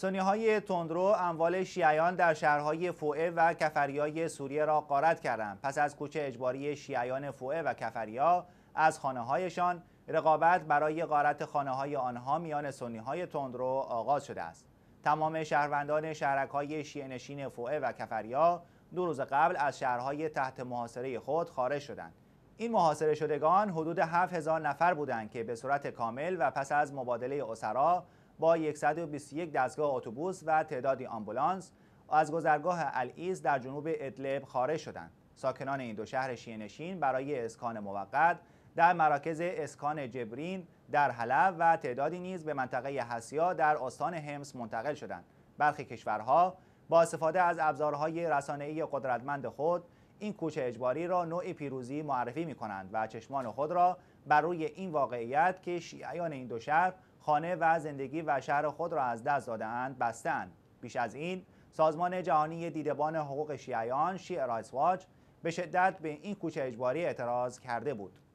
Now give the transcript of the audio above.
سنی های تندرو اموال شیعیان در شهرهای فوعه و کفریای سوریه را غارت کردند پس از کوچه اجباری شیعیان فوعه و کفریا از خانه هایشان رقابت برای غارت خانه های آنها میان سنی های تندرو آغاز شده است تمام شهروندان شهرک های شیعه نشین و کفریا دو روز قبل از شهرهای تحت محاصره خود خارج شدند این محاصره شدگان حدود 7000 نفر بودند که به صورت کامل و پس از مبادله اسرا با 121 دستگاه اتوبوس و تعدادی آمبولانس از گذرگاه الیز در جنوب ادلب خارج شدند. ساکنان این دو شهر شینشین برای اسکان موقت در مراکز اسکان جبرین در حلب و تعدادی نیز به منطقه حسیا در استان همس منتقل شدند. برخی کشورها با استفاده از ابزارهای رسانه‌ای قدرتمند خود این کوچ اجباری را نوعی پیروزی معرفی می کنند و چشمان خود را بر روی این واقعیت که شیعیان این دو شهر خانه و زندگی و شهر خود را از دست دادهاند بستند بیش از این سازمان جهانی دیدبان حقوق شیعیان شیع رایس به شدت به این کوچه اجباری اعتراض کرده بود